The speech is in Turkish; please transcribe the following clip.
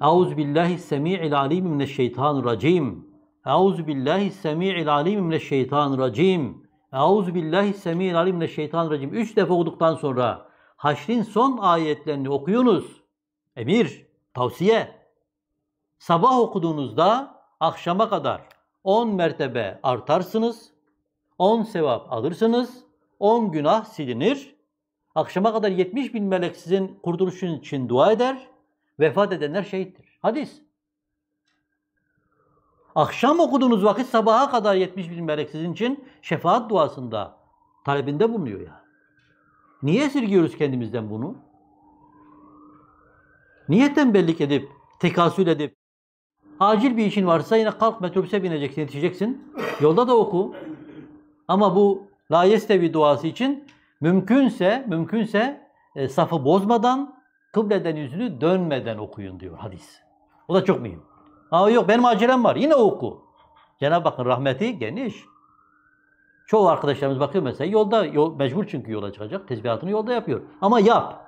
Euzu billahi semi'il alim mineşşeytanirracim. Euzu billahi semi'il alim mineşşeytanirracim. Euzu billahi semi'il alim mineşşeytanirracim. Üç defa okuduktan sonra haşrin son ayetlerini okuyunuz. Emir, tavsiye. Sabah okuduğunuzda akşama kadar 10 mertebe artarsınız. 10 sevap alırsınız. 10 günah silinir. Akşama kadar 70 bin melek sizin kurtuluşun için dua eder. Vefat edenler şehittir. Hadis. Akşam okuduğunuz vakit sabaha kadar 70 bin melek sizin için şefaat duasında talebinde bulunuyor ya. Niye esirgiyoruz kendimizden bunu? Niye tembellik edip, tekasül edip, acil bir işin varsa yine kalk metrobüse bineceksin, yetişeceksin. Yolda da oku. Ama bu la yestevi duası için mümkünse, mümkünse e, safı bozmadan kıbleden yüzünü dönmeden okuyun diyor hadis. O da çok mühim. Ama yok benim acelem var yine oku. Cenab-ı Hakk'ın rahmeti geniş. Çoğu arkadaşlarımız bakıyor mesela yolda, yol, mecbur çünkü yola çıkacak, tesbihatını yolda yapıyor. Ama yap.